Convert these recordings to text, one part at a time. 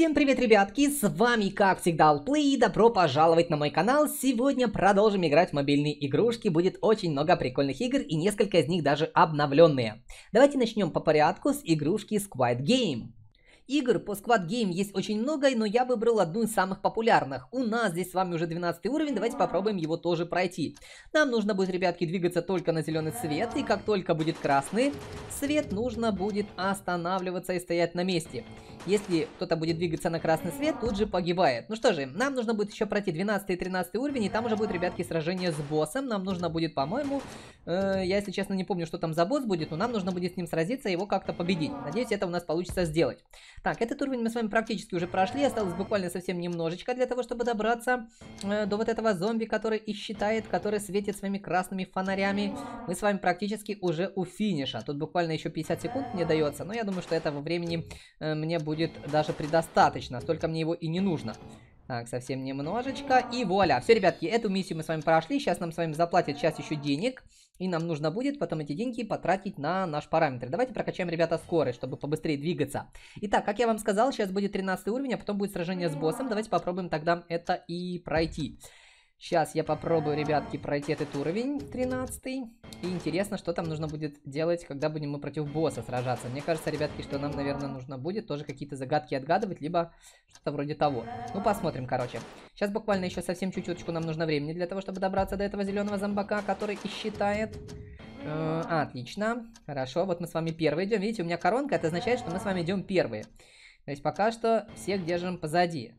Всем привет, ребятки, с вами, как всегда, Алплей и добро пожаловать на мой канал. Сегодня продолжим играть в мобильные игрушки, будет очень много прикольных игр, и несколько из них даже обновленные. Давайте начнем по порядку с игрушки Squid Game. Игр по Squad Game есть очень много, но я выбрал одну из самых популярных. У нас здесь с вами уже 12 уровень, давайте попробуем его тоже пройти. Нам нужно будет, ребятки, двигаться только на зеленый свет, и как только будет красный свет, нужно будет останавливаться и стоять на месте. Если кто-то будет двигаться на красный свет, тут же погибает. Ну что же, нам нужно будет еще пройти 12 и 13 уровень, и там уже будет, ребятки, сражение с боссом. Нам нужно будет, по-моему, Э, я, если честно, не помню, что там за босс будет, но нам нужно будет с ним сразиться и его как-то победить. Надеюсь, это у нас получится сделать. Так, этот уровень мы с вами практически уже прошли. Осталось буквально совсем немножечко для того, чтобы добраться э, до вот этого зомби, который и который светит своими красными фонарями. Мы с вами практически уже у финиша. Тут буквально еще 50 секунд мне дается, но я думаю, что этого времени э, мне будет даже предостаточно. Столько мне его и не нужно. Так, совсем немножечко. И вуаля. Все, ребятки, эту миссию мы с вами прошли. Сейчас нам с вами заплатят сейчас еще денег. И нам нужно будет потом эти деньги потратить на наш параметр. Давайте прокачаем, ребята, скорость, чтобы побыстрее двигаться. Итак, как я вам сказал, сейчас будет 13 уровень, а потом будет сражение с боссом. Давайте попробуем тогда это и пройти. Сейчас я попробую, ребятки, пройти этот уровень, 13 -й. И интересно, что там нужно будет делать, когда будем мы против босса сражаться. Мне кажется, ребятки, что нам, наверное, нужно будет тоже какие-то загадки отгадывать, либо что-то вроде того. Ну, посмотрим, короче. Сейчас буквально еще совсем чуть-чуточку нам нужно времени для того, чтобы добраться до этого зеленого зомбака, который и считает... а, отлично. Хорошо, вот мы с вами первые идем. Видите, у меня коронка, это означает, что мы с вами идем первые. То есть пока что всех держим позади.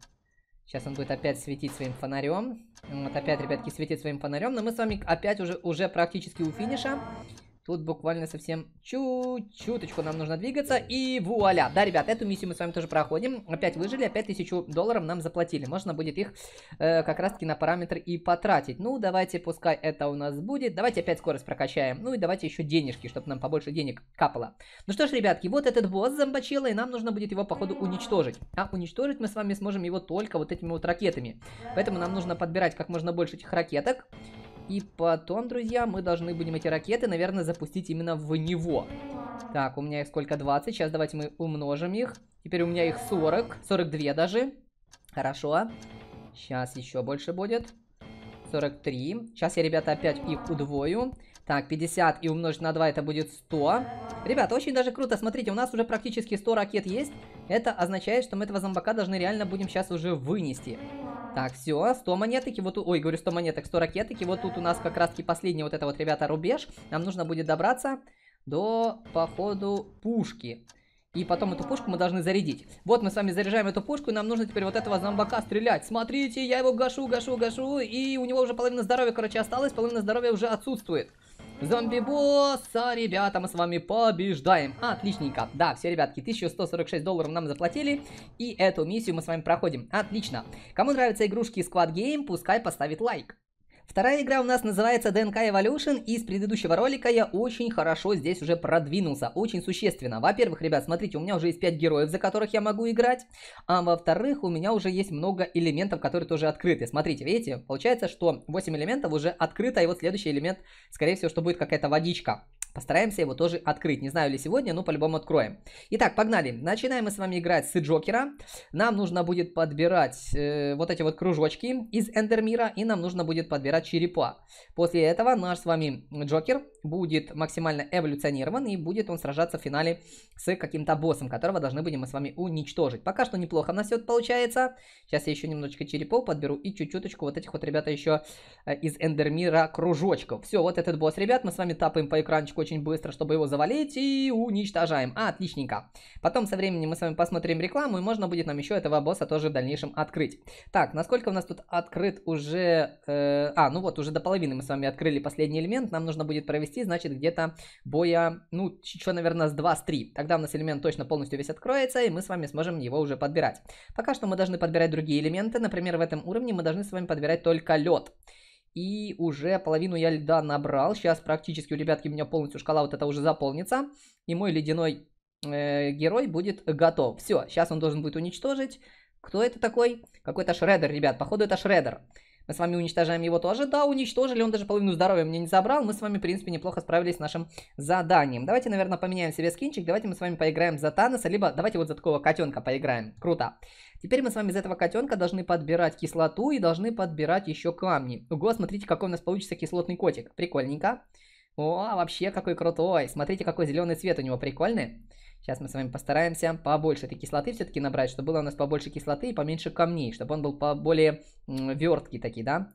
Сейчас он будет опять светить своим фонарем. Вот опять, ребятки, светит своим фонарем. Но мы с вами опять уже, уже практически у финиша. Тут буквально совсем чуть-чуточку нам нужно двигаться. И вуаля. Да, ребят, эту миссию мы с вами тоже проходим. Опять выжили, опять тысячу долларов нам заплатили. Можно будет их э, как раз-таки на параметр и потратить. Ну, давайте, пускай это у нас будет. Давайте опять скорость прокачаем. Ну и давайте еще денежки, чтобы нам побольше денег капало. Ну что ж, ребятки, вот этот босс зомбачила, и нам нужно будет его, походу, уничтожить. А уничтожить мы с вами сможем его только вот этими вот ракетами. Поэтому нам нужно подбирать как можно больше этих ракеток. И потом, друзья, мы должны будем эти ракеты, наверное, запустить именно в него. Так, у меня их сколько? 20. Сейчас давайте мы умножим их. Теперь у меня их 40. 42 даже. Хорошо. Сейчас еще больше будет. 43. Сейчас я, ребята, опять их удвою. Так, 50 и умножить на 2 это будет 100. Ребята, очень даже круто. Смотрите, у нас уже практически 100 ракет есть. Это означает, что мы этого зомбака должны реально будем сейчас уже вынести. Так, все, 100 монеток, и вот... Ой, говорю, 100 монеток, 100 ракеток, и вот тут у нас как раз-таки последний вот это вот, ребята, рубеж. Нам нужно будет добраться до, походу, пушки. И потом эту пушку мы должны зарядить. Вот мы с вами заряжаем эту пушку, и нам нужно теперь вот этого зомбака стрелять. Смотрите, я его гашу, гашу, гашу, и у него уже половина здоровья, короче, осталось, половина здоровья уже отсутствует. Зомби-босса, ребята, мы с вами побеждаем. Отличненько. Да, все, ребятки, 1146 долларов нам заплатили. И эту миссию мы с вами проходим. Отлично. Кому нравятся игрушки Squad Game, пускай поставит лайк. Вторая игра у нас называется ДНК Evolution, и с предыдущего ролика я очень хорошо здесь уже продвинулся, очень существенно. Во-первых, ребят, смотрите, у меня уже есть 5 героев, за которых я могу играть, а во-вторых, у меня уже есть много элементов, которые тоже открыты. Смотрите, видите, получается, что 8 элементов уже открыто, и вот следующий элемент, скорее всего, что будет какая-то водичка. Постараемся его тоже открыть. Не знаю ли сегодня, но по-любому откроем. Итак, погнали. Начинаем мы с вами играть с Джокера. Нам нужно будет подбирать э, вот эти вот кружочки из Эндермира. И нам нужно будет подбирать черепа. После этого наш с вами Джокер будет максимально эволюционирован. И будет он сражаться в финале с каким-то боссом, которого должны будем мы с вами уничтожить. Пока что неплохо на нас все получается. Сейчас я еще немножечко черепов подберу. И чуть-чуточку вот этих вот, ребята, еще э, из Эндермира кружочков. Все, вот этот босс, ребят, мы с вами тапаем по экранчику очень быстро, чтобы его завалить и уничтожаем. А, отличненько. Потом со временем мы с вами посмотрим рекламу, и можно будет нам еще этого босса тоже в дальнейшем открыть. Так, насколько у нас тут открыт уже... Э, а, ну вот, уже до половины мы с вами открыли последний элемент. Нам нужно будет провести, значит, где-то боя, ну, еще, наверное, с 2, с 3. Тогда у нас элемент точно полностью весь откроется, и мы с вами сможем его уже подбирать. Пока что мы должны подбирать другие элементы. Например, в этом уровне мы должны с вами подбирать только лед. И уже половину я льда набрал. Сейчас практически у ребятки у меня полностью шкала вот эта уже заполнится. И мой ледяной э, герой будет готов. Все, сейчас он должен будет уничтожить. Кто это такой? Какой-то шредер, ребят. Походу это шредер. Шредер. Мы с вами уничтожаем его тоже. Да, уничтожили, он даже половину здоровья мне не забрал. Мы с вами, в принципе, неплохо справились с нашим заданием. Давайте, наверное, поменяем себе скинчик. Давайте мы с вами поиграем за Таноса, либо давайте вот за такого котенка поиграем. Круто. Теперь мы с вами из этого котенка должны подбирать кислоту и должны подбирать еще камни. Ого, смотрите, какой у нас получится кислотный котик. Прикольненько. О, а вообще какой крутой. Смотрите, какой зеленый цвет у него прикольный. Сейчас мы с вами постараемся побольше этой кислоты все-таки набрать, чтобы было у нас побольше кислоты и поменьше камней, чтобы он был более верткий такие, да,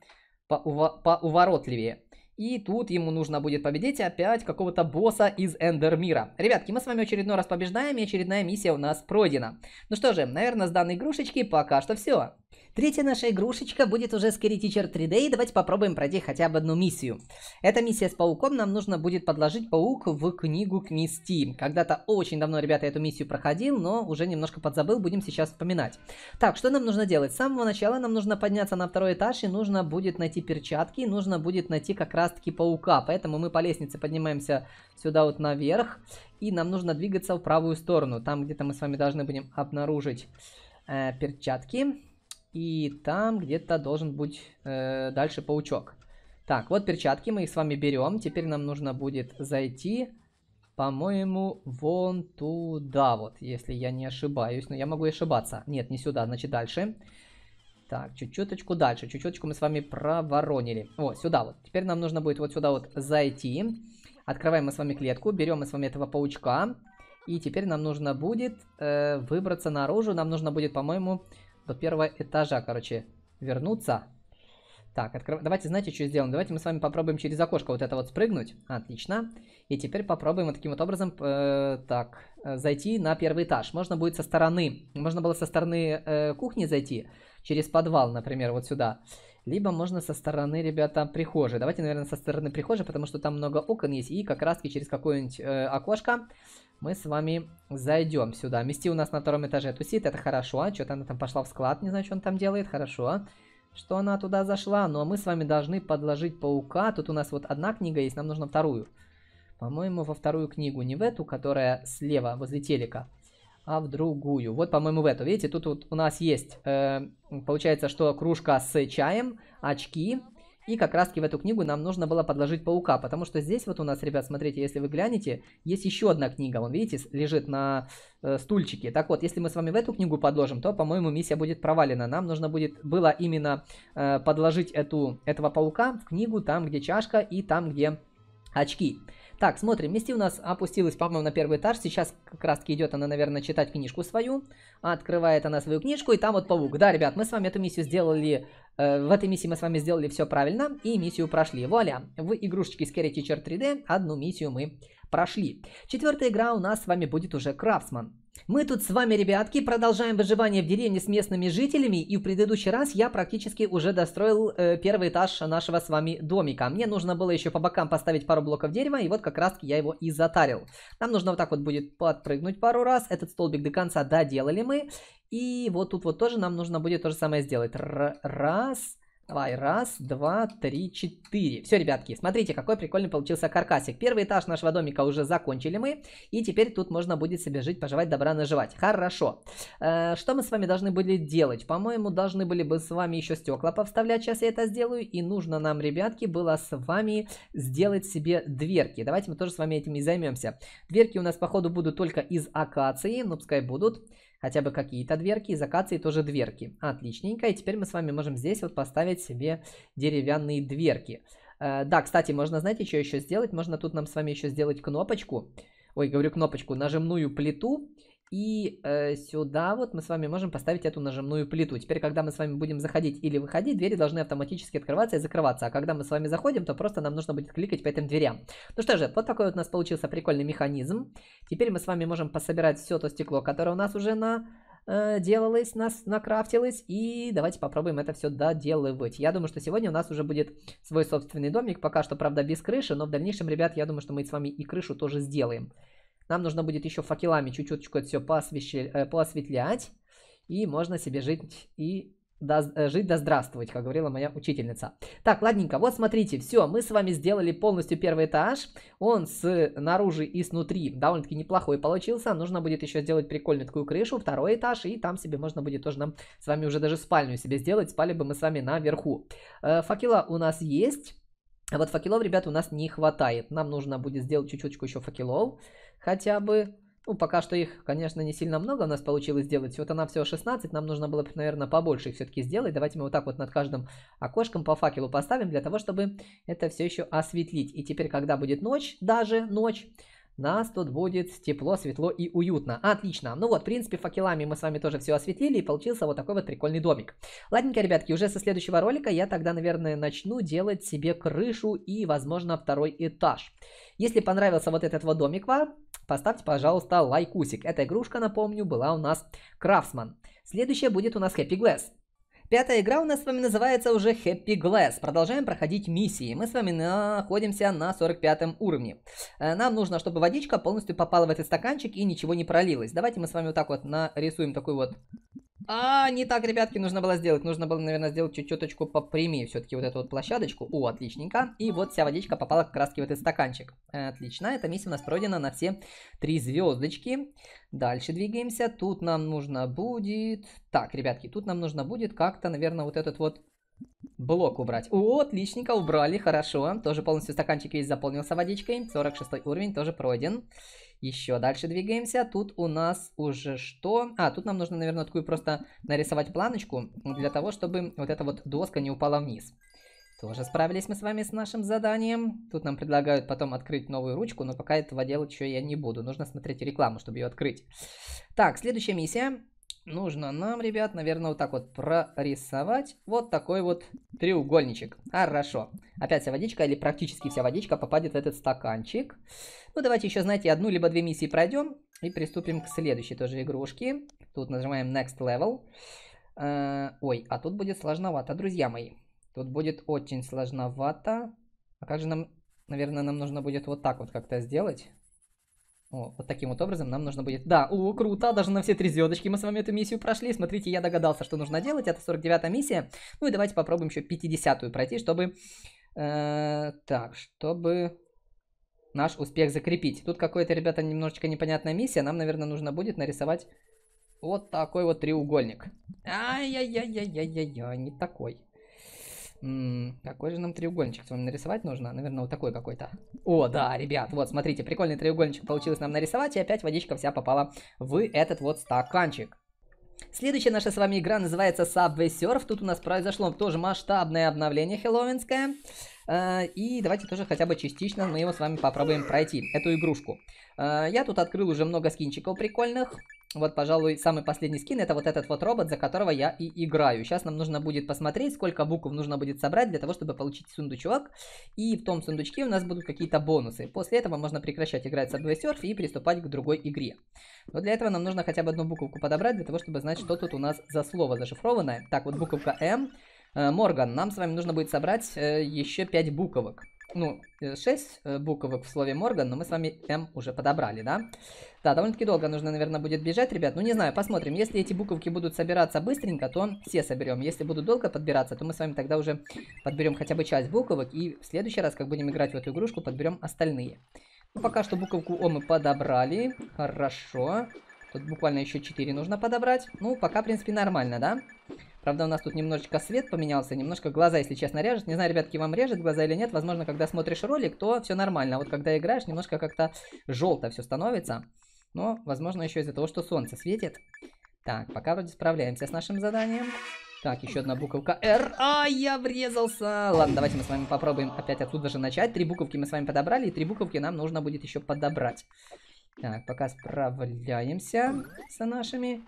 поуворотливее. И тут ему нужно будет победить опять какого-то босса из Эндермира. Ребятки, мы с вами очередной раз побеждаем, и очередная миссия у нас пройдена. Ну что же, наверное, с данной игрушечки пока что все. Третья наша игрушечка будет уже Scary тичер 3D, и давайте попробуем пройти хотя бы одну миссию. Эта миссия с пауком, нам нужно будет подложить паук в книгу к Мисти. Когда-то очень давно, ребята, эту миссию проходил, но уже немножко подзабыл, будем сейчас вспоминать. Так, что нам нужно делать? С самого начала нам нужно подняться на второй этаж, и нужно будет найти перчатки, и нужно будет найти как раз-таки паука. Поэтому мы по лестнице поднимаемся сюда вот наверх, и нам нужно двигаться в правую сторону, там где-то мы с вами должны будем обнаружить э, перчатки. Перчатки. И там где-то должен быть э, дальше паучок. Так, вот перчатки, мы их с вами берем. Теперь нам нужно будет зайти, по-моему, вон туда вот, если я не ошибаюсь. Но я могу ошибаться. Нет, не сюда, значит дальше. Так, чуть-чуточку дальше, чуть-чуточку мы с вами проворонили. Вот, сюда вот. Теперь нам нужно будет вот сюда вот зайти. Открываем мы с вами клетку, берем мы с вами этого паучка. И теперь нам нужно будет э, выбраться наружу. Нам нужно будет, по-моему, до первого этажа, короче, вернуться. Так, открыв... давайте, знаете, что сделаем? Давайте мы с вами попробуем через окошко вот это вот спрыгнуть. Отлично. И теперь попробуем вот таким вот образом, э, так, э, зайти на первый этаж. Можно будет со стороны, можно было со стороны э, кухни зайти, через подвал, например, вот сюда. Либо можно со стороны, ребята, прихожей. Давайте, наверное, со стороны прихожей, потому что там много окон есть. И как раз-таки через какое-нибудь э, окошко мы с вами зайдем сюда. Мести у нас на втором этаже тусит, это хорошо. Что-то она там пошла в склад, не знаю, что она там делает, хорошо. Что она туда зашла, но мы с вами должны подложить паука. Тут у нас вот одна книга есть, нам нужно вторую. По-моему, во вторую книгу, не в эту, которая слева, возле телека, а в другую. Вот, по-моему, в эту. Видите, тут вот у нас есть, э, получается, что кружка с чаем, очки, и как раз-таки в эту книгу нам нужно было подложить паука, потому что здесь вот у нас, ребят, смотрите, если вы глянете, есть еще одна книга, вон, видите, лежит на э, стульчике. Так вот, если мы с вами в эту книгу подложим, то, по-моему, миссия будет провалена. Нам нужно будет было именно э, подложить эту, этого паука в книгу, там, где чашка и там, где очки. Так, смотрим. Мести у нас опустилась, по-моему, на первый этаж. Сейчас как раз-таки идет она, наверное, читать книжку свою. Открывает она свою книжку, и там вот паук. Да, ребят, мы с вами эту миссию сделали... Э, в этой миссии мы с вами сделали все правильно, и миссию прошли. Вуаля! В игрушечке Scary Teacher 3D одну миссию мы прошли. Четвертая игра у нас с вами будет уже Крафтсман. Мы тут с вами, ребятки, продолжаем выживание в деревне с местными жителями, и в предыдущий раз я практически уже достроил э, первый этаж нашего с вами домика. Мне нужно было еще по бокам поставить пару блоков дерева, и вот как раз-таки я его и затарил. Нам нужно вот так вот будет подпрыгнуть пару раз, этот столбик до конца доделали мы, и вот тут вот тоже нам нужно будет то же самое сделать. Р раз, Давай, раз, два, три, четыре. Все, ребятки, смотрите, какой прикольный получился каркасик. Первый этаж нашего домика уже закончили мы. И теперь тут можно будет себе жить, поживать, добра наживать. Хорошо. Э, что мы с вами должны были делать? По-моему, должны были бы с вами еще стекла повставлять. Сейчас я это сделаю. И нужно нам, ребятки, было с вами сделать себе дверки. Давайте мы тоже с вами этим и займемся. Дверки у нас, походу, будут только из акации. Ну, пускай будут. Будут хотя бы какие-то дверки, из акации тоже дверки. Отличненько, и теперь мы с вами можем здесь вот поставить себе деревянные дверки. Э, да, кстати, можно, знаете, что еще сделать? Можно тут нам с вами еще сделать кнопочку, ой, говорю кнопочку, нажимную плиту, и э, сюда вот мы с вами можем поставить эту нажимную плиту. Теперь, когда мы с вами будем заходить или выходить, двери должны автоматически открываться и закрываться. А когда мы с вами заходим, то просто нам нужно будет кликать по этим дверям. Ну что же, вот такой вот у нас получился прикольный механизм. Теперь мы с вами можем пособирать все то стекло, которое у нас уже на э, делалось, нас накрафтилось, и давайте попробуем это все доделывать. Я думаю, что сегодня у нас уже будет свой собственный домик, пока что, правда, без крыши, но в дальнейшем, ребят, я думаю, что мы с вами и крышу тоже сделаем. Нам нужно будет еще факелами чуть чуть это все поосвещ... Э, поосветлять. И можно себе жить и да, э, жить да здравствовать, как говорила моя учительница. Так, ладненько, вот смотрите, все, мы с вами сделали полностью первый этаж. Он с наружи и снутри довольно-таки неплохой получился. Нужно будет еще сделать прикольную такую крышу, второй этаж, и там себе можно будет тоже нам с вами уже даже спальню себе сделать. Спали бы мы с вами наверху. Э, факела у нас есть. А вот факелов, ребят, у нас не хватает. Нам нужно будет сделать чуть-чуть еще факелов хотя бы. Ну, пока что их, конечно, не сильно много у нас получилось сделать. Вот она всего 16, нам нужно было, наверное, побольше их все-таки сделать. Давайте мы вот так вот над каждым окошком по факелу поставим, для того, чтобы это все еще осветлить. И теперь, когда будет ночь, даже ночь, нас тут будет тепло, светло и уютно. Отлично. Ну вот, в принципе, факелами мы с вами тоже все осветили и получился вот такой вот прикольный домик. Ладненько, ребятки, уже со следующего ролика я тогда, наверное, начну делать себе крышу и, возможно, второй этаж. Если понравился вот этот вот домик вам, поставьте, пожалуйста, лайкусик. Эта игрушка, напомню, была у нас Крафтсман. Следующая будет у нас Happy Glass. Пятая игра у нас с вами называется уже Happy Glass. Продолжаем проходить миссии. Мы с вами находимся на 45 уровне. Э, нам нужно, чтобы водичка полностью попала в этот стаканчик и ничего не пролилось. Давайте мы с вами вот так вот нарисуем такой вот а, не так, ребятки, нужно было сделать. Нужно было, наверное, сделать чуть чуточку попрямее все-таки вот эту вот площадочку. О, отличненько. И вот вся водичка попала как раз в этот стаканчик. Отлично, эта миссия у нас пройдена на все три звездочки. Дальше двигаемся. Тут нам нужно будет... Так, ребятки, тут нам нужно будет как-то, наверное, вот этот вот блок убрать. О, отличненько, убрали, хорошо. Тоже полностью стаканчик весь заполнился водичкой. 46 уровень тоже пройден. Еще дальше двигаемся. Тут у нас уже что? А, тут нам нужно, наверное, такую просто нарисовать планочку, для того, чтобы вот эта вот доска не упала вниз. Тоже справились мы с вами с нашим заданием. Тут нам предлагают потом открыть новую ручку, но пока этого делать еще я не буду. Нужно смотреть рекламу, чтобы ее открыть. Так, следующая миссия нужно нам, ребят, наверное, вот так вот прорисовать вот такой вот треугольничек. Хорошо. Опять вся водичка или практически вся водичка попадет в этот стаканчик. Ну, давайте еще, знаете, одну либо две миссии пройдем и приступим к следующей тоже игрушке. Тут нажимаем Next Level. Э, ой, а тут будет сложновато, друзья мои. Тут будет очень сложновато. А как же нам... Наверное, нам нужно будет вот так вот как-то сделать. О, вот таким вот образом нам нужно будет... Да, о, круто, даже на все три звездочки мы с вами эту миссию прошли. Смотрите, я догадался, что нужно делать. Это 49-я миссия. Ну и давайте попробуем еще 50-ю пройти, чтобы... Э, так, чтобы наш успех закрепить. Тут какая-то, ребята, немножечко непонятная миссия. Нам, наверное, нужно будет нарисовать вот такой вот треугольник. Ай-яй-яй-яй-яй-яй, не такой какой же нам треугольничек с вами нарисовать нужно? Наверное, вот такой какой-то. О, да, ребят, вот, смотрите, прикольный треугольничек получилось нам нарисовать, и опять водичка вся попала в этот вот стаканчик. Следующая наша с вами игра называется Subway Surf. Тут у нас произошло тоже масштабное обновление хэллоуинское. Э, и давайте тоже хотя бы частично мы его с вами попробуем пройти, эту игрушку. Э, я тут открыл уже много скинчиков прикольных. Вот, пожалуй, самый последний скин это вот этот вот робот, за которого я и играю. Сейчас нам нужно будет посмотреть, сколько букв нужно будет собрать для того, чтобы получить сундучок. И в том сундучке у нас будут какие-то бонусы. После этого можно прекращать играть Subway Surf и приступать к другой игре. Но для этого нам нужно хотя бы одну буковку подобрать, для того, чтобы знать, что тут у нас за слово зашифрованное. Так, вот буковка М. Э, Морган, нам с вами нужно будет собрать э, еще 5 буковок ну, 6 э, э, буквок в слове Морган, но мы с вами М уже подобрали, да? Да, довольно-таки долго нужно, наверное, будет бежать, ребят. Ну, не знаю, посмотрим. Если эти буковки будут собираться быстренько, то все соберем. Если будут долго подбираться, то мы с вами тогда уже подберем хотя бы часть буковок. И в следующий раз, как будем играть в эту игрушку, подберем остальные. Ну, пока что буковку О мы подобрали. Хорошо. Тут буквально еще 4 нужно подобрать. Ну, пока, в принципе, нормально, да? Правда, у нас тут немножечко свет поменялся, немножко глаза, если честно, режет. Не знаю, ребятки, вам режет глаза или нет. Возможно, когда смотришь ролик, то все нормально. А вот когда играешь, немножко как-то желто все становится. Но, возможно, еще из-за того, что солнце светит. Так, пока вроде справляемся с нашим заданием. Так, еще одна буковка R. А, я врезался. Ладно, давайте мы с вами попробуем опять отсюда же начать. Три буковки мы с вами подобрали, и три буковки нам нужно будет еще подобрать. Так, пока справляемся с нашими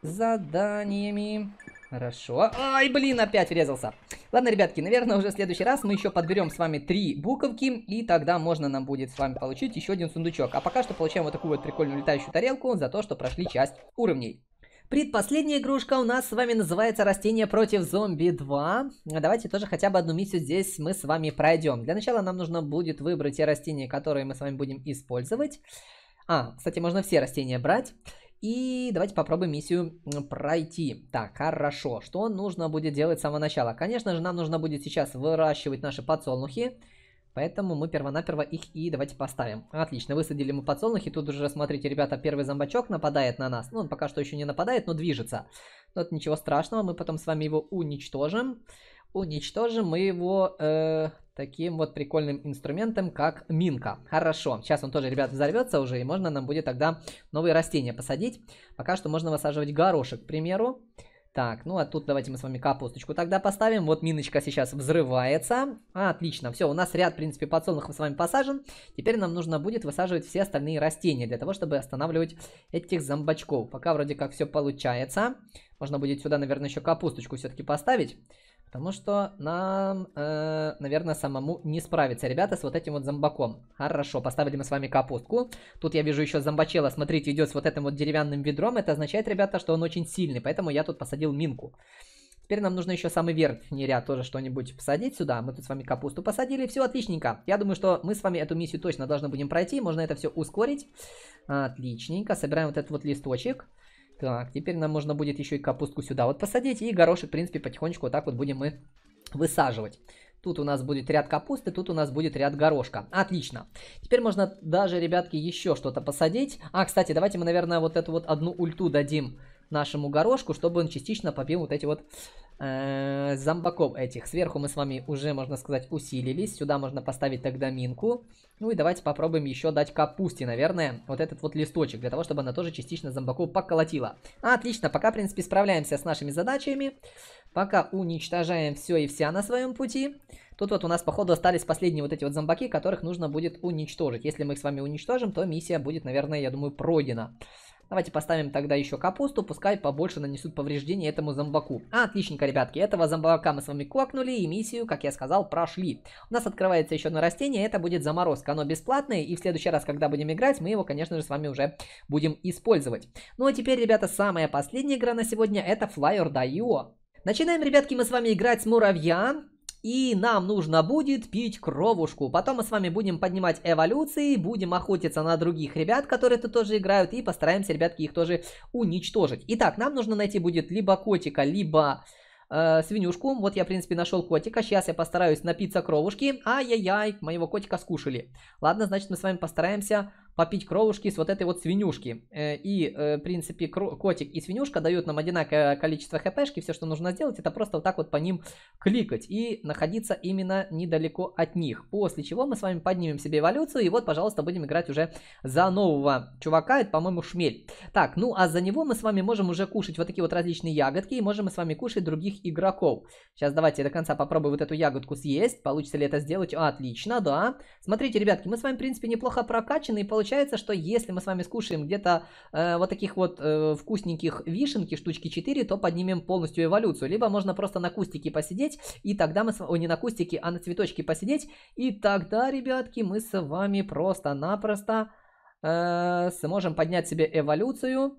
заданиями. Хорошо. Ай, блин, опять врезался. Ладно, ребятки, наверное, уже в следующий раз мы еще подберем с вами три буковки, и тогда можно нам будет с вами получить еще один сундучок. А пока что получаем вот такую вот прикольную летающую тарелку за то, что прошли часть уровней. Предпоследняя игрушка у нас с вами называется «Растение против зомби 2». А давайте тоже хотя бы одну миссию здесь мы с вами пройдем. Для начала нам нужно будет выбрать те растения, которые мы с вами будем использовать. А, кстати, можно все растения брать. И давайте попробуем миссию пройти. Так, хорошо. Что нужно будет делать с самого начала? Конечно же, нам нужно будет сейчас выращивать наши подсолнухи. Поэтому мы первонаперво их и давайте поставим. Отлично, высадили мы подсолнухи. Тут уже, смотрите, ребята, первый зомбачок нападает на нас. Ну, он пока что еще не нападает, но движется. Но это ничего страшного, мы потом с вами его уничтожим. Уничтожим мы его... Э, таким вот прикольным инструментом, как минка. Хорошо, сейчас он тоже, ребят, взорвется уже, и можно нам будет тогда новые растения посадить. Пока что можно высаживать горошек, к примеру. Так, ну а тут давайте мы с вами капусточку тогда поставим. Вот миночка сейчас взрывается. А, отлично, все, у нас ряд, в принципе, подсолнухов с вами посажен. Теперь нам нужно будет высаживать все остальные растения для того, чтобы останавливать этих зомбачков. Пока вроде как все получается. Можно будет сюда, наверное, еще капусточку все-таки поставить. Потому что нам, э, наверное, самому не справиться, ребята, с вот этим вот зомбаком. Хорошо, поставили мы с вами капустку. Тут я вижу еще зомбачела, смотрите, идет с вот этим вот деревянным ведром. Это означает, ребята, что он очень сильный, поэтому я тут посадил минку. Теперь нам нужно еще самый верхний ряд тоже что-нибудь посадить сюда. Мы тут с вами капусту посадили, все отличненько. Я думаю, что мы с вами эту миссию точно должны будем пройти. Можно это все ускорить. Отличненько. Собираем вот этот вот листочек. Так, теперь нам нужно будет еще и капустку сюда вот посадить. И горошек, в принципе, потихонечку вот так вот будем мы высаживать. Тут у нас будет ряд капусты, тут у нас будет ряд горошка. Отлично. Теперь можно даже, ребятки, еще что-то посадить. А, кстати, давайте мы, наверное, вот эту вот одну ульту дадим нашему горошку, чтобы он частично побил вот эти вот э, зомбаков этих. Сверху мы с вами уже, можно сказать, усилились. Сюда можно поставить тогда минку. Ну и давайте попробуем еще дать капусте, наверное, вот этот вот листочек, для того, чтобы она тоже частично зомбаков поколотила. Отлично, пока, в принципе, справляемся с нашими задачами. Пока уничтожаем все и вся на своем пути. Тут вот у нас, походу, остались последние вот эти вот зомбаки, которых нужно будет уничтожить. Если мы их с вами уничтожим, то миссия будет, наверное, я думаю, пройдена. Давайте поставим тогда еще капусту, пускай побольше нанесут повреждения этому зомбаку. А, отличненько, ребятки, этого зомбака мы с вами кокнули, и миссию, как я сказал, прошли. У нас открывается еще одно растение, это будет заморозка, оно бесплатное, и в следующий раз, когда будем играть, мы его, конечно же, с вами уже будем использовать. Ну а теперь, ребята, самая последняя игра на сегодня, это Fly or Начинаем, ребятки, мы с вами играть с муравья. И нам нужно будет пить кровушку. Потом мы с вами будем поднимать эволюции, будем охотиться на других ребят, которые тут тоже играют, и постараемся, ребятки, их тоже уничтожить. Итак, нам нужно найти будет либо котика, либо э, свинюшку. Вот я, в принципе, нашел котика. Сейчас я постараюсь напиться кровушки. Ай-яй-яй, моего котика скушали. Ладно, значит, мы с вами постараемся попить кровушки с вот этой вот свинюшки. Э, и, э, в принципе, котик и свинюшка дают нам одинаковое количество хпшки. Все, что нужно сделать, это просто вот так вот по ним кликать и находиться именно недалеко от них. После чего мы с вами поднимем себе эволюцию. И вот, пожалуйста, будем играть уже за нового чувака. Это, по-моему, шмель. Так, ну а за него мы с вами можем уже кушать вот такие вот различные ягодки. И можем мы с вами кушать других игроков. Сейчас давайте до конца попробую вот эту ягодку съесть. Получится ли это сделать? Отлично, да. Смотрите, ребятки, мы с вами, в принципе, неплохо прокачаны и получаем получается, что если мы с вами скушаем где-то э, вот таких вот э, вкусненьких вишенки, штучки 4, то поднимем полностью эволюцию. Либо можно просто на кустике посидеть, и тогда мы с вами... О, не на кустике, а на цветочке посидеть. И тогда, ребятки, мы с вами просто-напросто э, сможем поднять себе эволюцию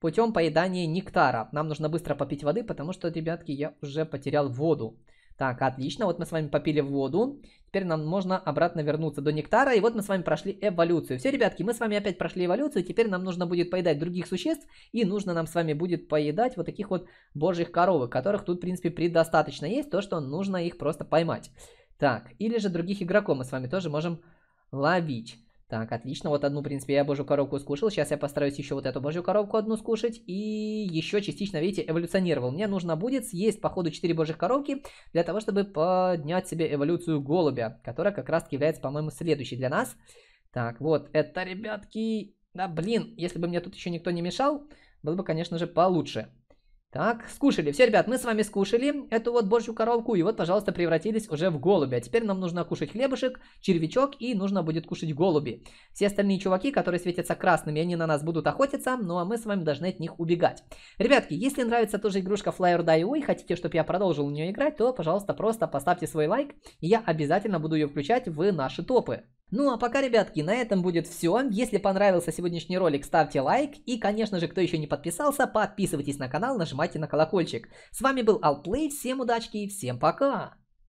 путем поедания нектара. Нам нужно быстро попить воды, потому что, ребятки, я уже потерял воду. Так, отлично, вот мы с вами попили воду. Теперь нам можно обратно вернуться до нектара. И вот мы с вами прошли эволюцию. Все, ребятки, мы с вами опять прошли эволюцию. Теперь нам нужно будет поедать других существ. И нужно нам с вами будет поедать вот таких вот божьих коровок, которых тут, в принципе, предостаточно есть. То, что нужно их просто поймать. Так, или же других игроков мы с вами тоже можем ловить. Так, отлично. Вот одну, в принципе, я божью коровку скушал. Сейчас я постараюсь еще вот эту божью коровку одну скушать. И еще частично, видите, эволюционировал. Мне нужно будет съесть, походу, 4 божьих коровки для того, чтобы поднять себе эволюцию голубя, которая как раз таки является, по-моему, следующей для нас. Так, вот, это, ребятки... Да, блин, если бы мне тут еще никто не мешал, было бы, конечно же, получше. Так, скушали. Все, ребят, мы с вами скушали эту вот борщу коровку. И вот, пожалуйста, превратились уже в голубя. Теперь нам нужно кушать хлебушек, червячок и нужно будет кушать голуби. Все остальные чуваки, которые светятся красными, они на нас будут охотиться. Ну а мы с вами должны от них убегать. Ребятки, если нравится тоже игрушка Flyer Die и хотите, чтобы я продолжил в нее играть, то, пожалуйста, просто поставьте свой лайк. И я обязательно буду ее включать в наши топы. Ну а пока, ребятки, на этом будет все. Если понравился сегодняшний ролик, ставьте лайк. И, конечно же, кто еще не подписался, подписывайтесь на канал, нажимайте на колокольчик. С вами был Outplay, всем удачки и всем пока!